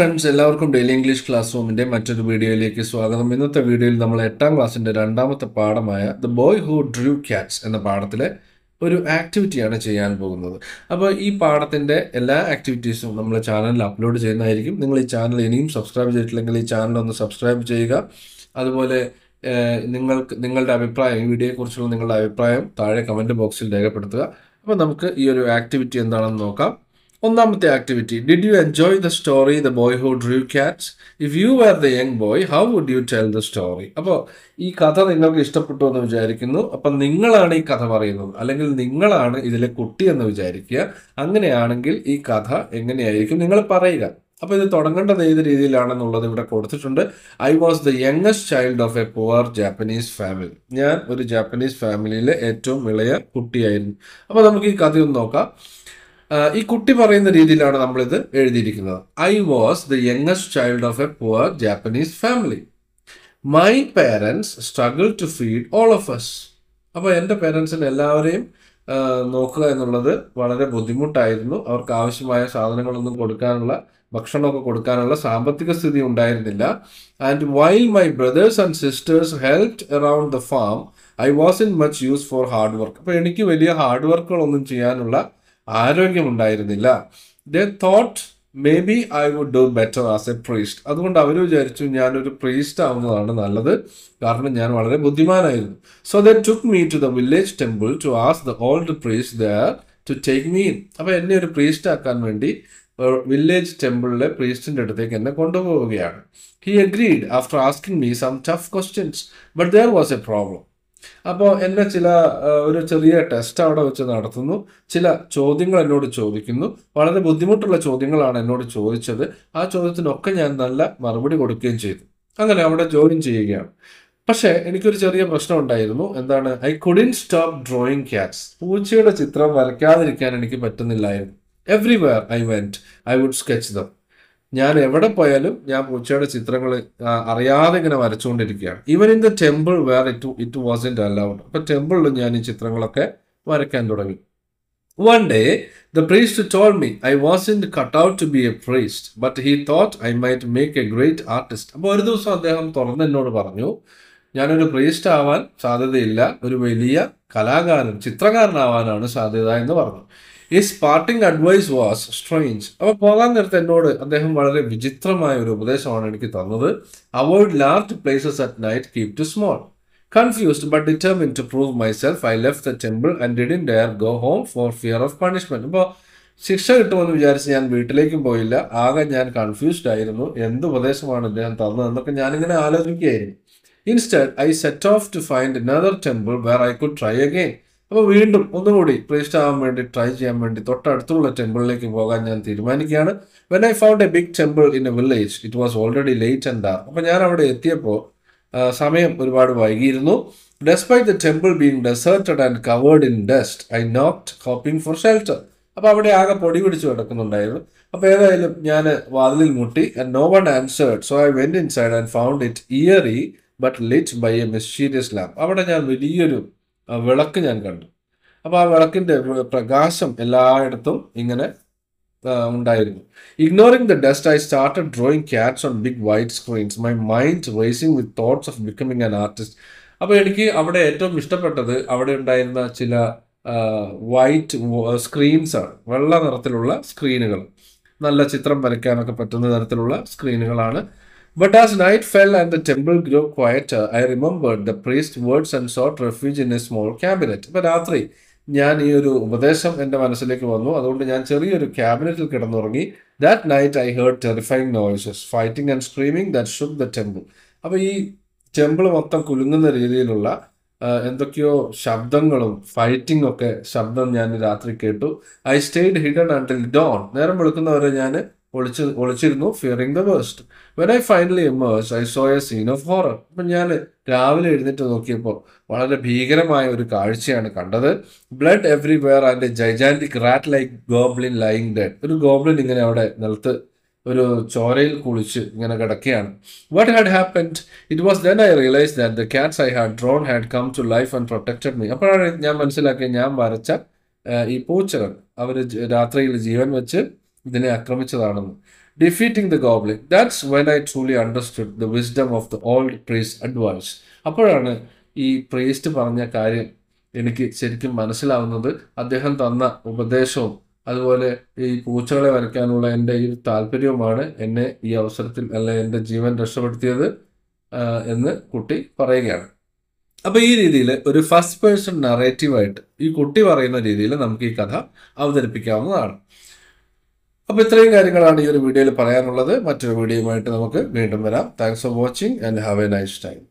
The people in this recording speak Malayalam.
ഫ്രണ്ട്സ് എല്ലാവർക്കും ഡെയിലി ഇംഗ്ലീഷ് ക്ലാസ് റൂമിൻ്റെ മറ്റൊരു വീഡിയോയിലേക്ക് സ്വാഗതം ഇന്നത്തെ വീഡിയോയിൽ നമ്മൾ എട്ടാം ക്ലാസ്സിൻ്റെ രണ്ടാമത്തെ പാഠമായ the boy who drew cats എന്ന പാഠത്തിലെ ഒരു ആക്ടിവിറ്റിയാണ് ചെയ്യാൻ പോകുന്നത് അപ്പോൾ ഈ പാഠത്തിൻ്റെ എല്ലാ ആക്ടിവിറ്റീസും നമ്മൾ ചാനലിൽ അപ്ലോഡ് ചെയ്യുന്നതായിരിക്കും നിങ്ങൾ ഈ ചാനൽ ഇനിയും സബ്സ്ക്രൈബ് ചെയ്തിട്ടില്ലെങ്കിൽ ഈ ചാനൽ ഒന്ന് സബ്സ്ക്രൈബ് ചെയ്യുക അതുപോലെ നിങ്ങൾക്ക് നിങ്ങളുടെ അഭിപ്രായം ഈ വീഡിയോയെക്കുറിച്ചുള്ള നിങ്ങളുടെ അഭിപ്രായം താഴെ കമൻറ്റ് ബോക്സിൽ രേഖപ്പെടുത്തുക അപ്പോൾ നമുക്ക് ഈ ഒരു ആക്ടിവിറ്റി എന്താണെന്ന് നോക്കാം ഒന്നാമത്തെ activity did you enjoy the story the boy who drew cats if you were the young boy how would you tell the story അപ്പോൾ ഈ കഥ നിങ്ങൾക്ക് ഇഷ്ടപ്പെട്ടു എന്ന് വിചാരിക്കുന്നു അപ്പം നിങ്ങളാണ് ഈ കഥ പറയുന്നത് അല്ലെങ്കിൽ നിങ്ങളാണ് ഇതിലെ കുട്ടി എന്ന് വിചാരിക്കുക അങ്ങനെയാണെങ്കിൽ ഈ കഥ എങ്ങനെയായിരിക്കും നിങ്ങൾ പറയുക അപ്പോൾ ഇത് തുടങ്ങേണ്ടത് ഏത് രീതിയിലാണെന്നുള്ളത് ഇവിടെ കൊടുത്തിട്ടുണ്ട് I was the youngest child of a poor Japanese family ഞാൻ ഒരു ജാപ്പനീസ് ഫാമിലിയിലെ ഏറ്റവും ഇളയ കുട്ടിയായിരുന്നു അപ്പോൾ നമുക്ക് ഈ കഥയൊന്ന് നോക്കാം ഈ കുട്ടി പറയുന്ന രീതിയിലാണ് നമ്മളിത് എഴുതിയിരിക്കുന്നത് I was the youngest child of a poor Japanese family my parents struggle to feed all of us അപ്പോൾ എൻ്റെ പേരൻസിന് എല്ലാവരെയും നോക്കുക എന്നുള്ളത് വളരെ ബുദ്ധിമുട്ടായിരുന്നു അവർക്ക് ആവശ്യമായ സാധനങ്ങളൊന്നും കൊടുക്കാനുള്ള ഭക്ഷണമൊക്കെ കൊടുക്കാനുള്ള സാമ്പത്തിക സ്ഥിതി ഉണ്ടായിരുന്നില്ല and while my brothers and sisters help around the farm I was in much use for hard work അപ്പോൾ എനിക്ക് വലിയ ഹാർഡ് വർക്കുകളൊന്നും ചെയ്യാനുള്ള ആരോഗ്യമുണ്ടായിരുന്നില്ല they thought may be I would do better as a priest അതുകൊണ്ട് അവർ വിചാരിച്ചു ഞാനൊരു പ്രീസ്റ്റ് ആവുന്നതാണ് നല്ലത് കാരണം ഞാൻ വളരെ ബുദ്ധിമാനായിരുന്നു so they took me to the village temple to as the old priest there to take me അപ്പോൾ എന്നെ ഒരു പ്രീസ്റ്റ് ആക്കാൻ വേണ്ടി വില്ലേജ് ടെമ്പിളിലെ പ്രീസ്റ്റിൻ്റെ അടുത്തേക്ക് എന്നെ കൊണ്ടുപോവുകയാണ് he agreed after asking me some tough questions but there was a problem അപ്പോൾ എന്നെ ചില ഒരു ചെറിയ ടെസ്റ്റ് അവിടെ വെച്ച് നടത്തുന്നു ചില ചോദ്യങ്ങൾ എന്നോട് ചോദിക്കുന്നു വളരെ ബുദ്ധിമുട്ടുള്ള ചോദ്യങ്ങളാണ് എന്നോട് ചോദിച്ചത് ആ ചോദ്യത്തിനൊക്കെ ഞാൻ നല്ല മറുപടി കൊടുക്കുകയും ചെയ്തു അങ്ങനെ അവിടെ ജോയിൻ ചെയ്യുകയാണ് പക്ഷേ എനിക്കൊരു ചെറിയ പ്രശ്നം ഉണ്ടായിരുന്നു എന്താണ് I couldn't stop drawing cats പൂച്ചയുടെ ചിത്രം വരയ്ക്കാതിരിക്കാൻ എനിക്ക് പറ്റുന്നില്ലായിരുന്നു everywhere I went I would sketch them ഞാൻ എവിടെ പോയാലും ഞാൻ പൂച്ചയുടെ ചിത്രങ്ങൾ അറിയാതെ ഇങ്ങനെ വരച്ചുകൊണ്ടിരിക്കുകയാണ് even in the temple where it it was in allowed അപ്പൊ ടെമ്പിളിൽ ഞാൻ ഈ ചിത്രങ്ങളൊക്കെ വരയ്ക്കാൻ തുടങ്ങി one day the priest told me I was in cut out to be a priest but he thought I might make a great artist അപ്പോൾ ഒരു ദിവസം അദ്ദേഹം തുറന്ന് എന്നോട് പറഞ്ഞു ഞാനൊരു പ്രീസ്റ്റ് ആവാൻ സാധ്യതയില്ല ഒരു വലിയ കലാകാരൻ ചിത്രകാരനാവാനാണ് സാധ്യത എന്ന് പറഞ്ഞു ഈ സ്പാർട്ടിങ് അഡ്വൈസ് വാസ് സ്ട്രെയിഞ്ച് അപ്പൊ പോകാൻ നേരത്തെ എന്നോട് അദ്ദേഹം വളരെ വിചിത്രമായ ഒരു ഉപദേശമാണ് എനിക്ക് തന്നത് avoid large places at night keep to small confused but determined to prove myself I left the temple and didn't dare go home for fear of punishment അപ്പോൾ ശിക്ഷ കിട്ടുമെന്ന് വിചാരിച്ച് ഞാൻ വീട്ടിലേക്കും പോയില്ല ആകെ ഞാൻ കൺഫ്യൂസ്ഡ് ആയിരുന്നു എന്ത് ഉപദേശമാണ് ഇദ്ദേഹം തന്നതെന്നൊക്കെ ഞാനിങ്ങനെ ആലോചിക്കുകയായിരുന്നു instead I set off to find another temple where I could try again അപ്പോൾ വീണ്ടും ഒന്നുകൂടി പ്രീസ്റ്റ് ആവാൻ വേണ്ടി ട്രൈ ചെയ്യാൻ വേണ്ടി തൊട്ടടുത്തുള്ള ടെമ്പിളിലേക്ക് പോകാൻ ഞാൻ തീരുമാനിക്കുകയാണ് when I found a big temple in a village it was already late and dark അപ്പോൾ ഞാൻ അവിടെ എത്തിയപ്പോൾ സമയം ഒരുപാട് വൈകിയിരുന്നു despite the temple being deserted and covered in dust I knocked hoping for shelter അപ്പോൾ അവിടെ ആകെ പൊടി പിടിച്ച് കിടക്കുന്നുണ്ടായിരുന്നു അപ്പോൾ ഏതായാലും ഞാൻ വാതിലിൽ മുട്ടി and no one answered so I went inside and found it eerie but lit by a mysterious lamp അവിടെ ഞാൻ വലിയൊരു വിളക്ക് ഞാൻ കണ്ടു അപ്പോൾ ആ വിളക്കിൻ്റെ പ്രകാശം എല്ലായിടത്തും ഇങ്ങനെ ഉണ്ടായിരുന്നു ignoring the dust I start drawing cats on big white screens my mind racing with thoughts of becoming an artist അപ്പോൾ എനിക്ക് അവിടെ ഏറ്റവും ഇഷ്ടപ്പെട്ടത് അവിടെ ഉണ്ടായിരുന്ന ചില വൈറ്റ് സ്ക്രീൻസ് ആണ് വെള്ള നിറത്തിലുള്ള സ്ക്രീനുകൾ നല്ല ചിത്രം വരയ്ക്കാനൊക്കെ പറ്റുന്ന തരത്തിലുള്ള സ്ക്രീനുകളാണ് But as night fell and the temple grew quieter, I remembered the priest's words and sought refuge in a small cabinet. ഇപ്പം രാത്രി ഞാൻ ഈ ഒരു ഉപദേശം എൻ്റെ മനസ്സിലേക്ക് വന്നു അതുകൊണ്ട് ഞാൻ ചെറിയൊരു ക്യാബിനറ്റിൽ കിടന്നുറങ്ങി that night I heard terrifying noises fighting and screaming that shook the temple അപ്പോൾ ഈ ടെമ്പിൾ മൊത്തം കുലുങ്ങുന്ന രീതിയിലുള്ള എന്തൊക്കെയോ ശബ്ദങ്ങളും ഫൈറ്റിംഗ് ഒക്കെ ശബ്ദം ഞാൻ രാത്രി കേട്ടു I stayed hidden until dawn നേരം വെളുക്കുന്നവരെ ഞാൻ ഒളിച്ച് ഒളിച്ചിരുന്നു fearing the worst when I finally emerged I saw a scene of horror അപ്പം ഞാൻ രാവിലെ എഴുന്നേറ്റ് നോക്കിയപ്പോൾ വളരെ ഭീകരമായ ഒരു കാഴ്ചയാണ് കണ്ടത് blood where and a gigantic rat like goblin lying dead ഒരു ഗോബ്ലിൻ ഇങ്ങനെ അവിടെ നിലത്ത് ഒരു ചോരയിൽ കുളിച്ച് ഇങ്ങനെ കിടക്കുകയാണ് what had happened it was then I realise that the cats I had drawn had come to life and protected me അപ്പോഴാണ് ഞാൻ മനസ്സിലാക്കിയത് ഞാൻ വരച്ച ഈ പൂച്ചകൾ അവർ രാത്രിയിൽ ജീവൻ വെച്ച് ഇതിനെ ആക്രമിച്ചതാണെന്ന് defeating the goblin that's when I truly understood the wisdom of the old priest's advice അപ്പോഴാണ് ഈ പ്രീസ്റ്റ് പറഞ്ഞ കാര്യം എനിക്ക് ശരിക്കും മനസ്സിലാവുന്നത് അദ്ദേഹം തന്ന ഉപദേശവും അതുപോലെ ഈ പൂച്ചകളെ വരയ്ക്കാനുള്ള എൻ്റെ ഈ താല്പര്യവുമാണ് എന്നെ ഈ അവസരത്തിൽ അല്ലെ എൻ്റെ ജീവൻ രക്ഷപ്പെടുത്തിയത് എന്ന് കുട്ടി പറയുകയാണ് അപ്പോൾ ഈ രീതിയിൽ ഒരു ഫസ്റ്റ് പേഴ്സൺ നറേറ്റീവായിട്ട് ഈ കുട്ടി പറയുന്ന രീതിയിൽ നമുക്ക് ഈ കഥ അവതരിപ്പിക്കാവുന്നതാണ് അപ്പോൾ ഇത്രയും കാര്യങ്ങളാണ് ഈ ഒരു വീഡിയോയിൽ പറയാനുള്ളത് മറ്റൊരു വീഡിയോയുമായിട്ട് നമുക്ക് വീണ്ടും വരാം thanks for watching and have a nice time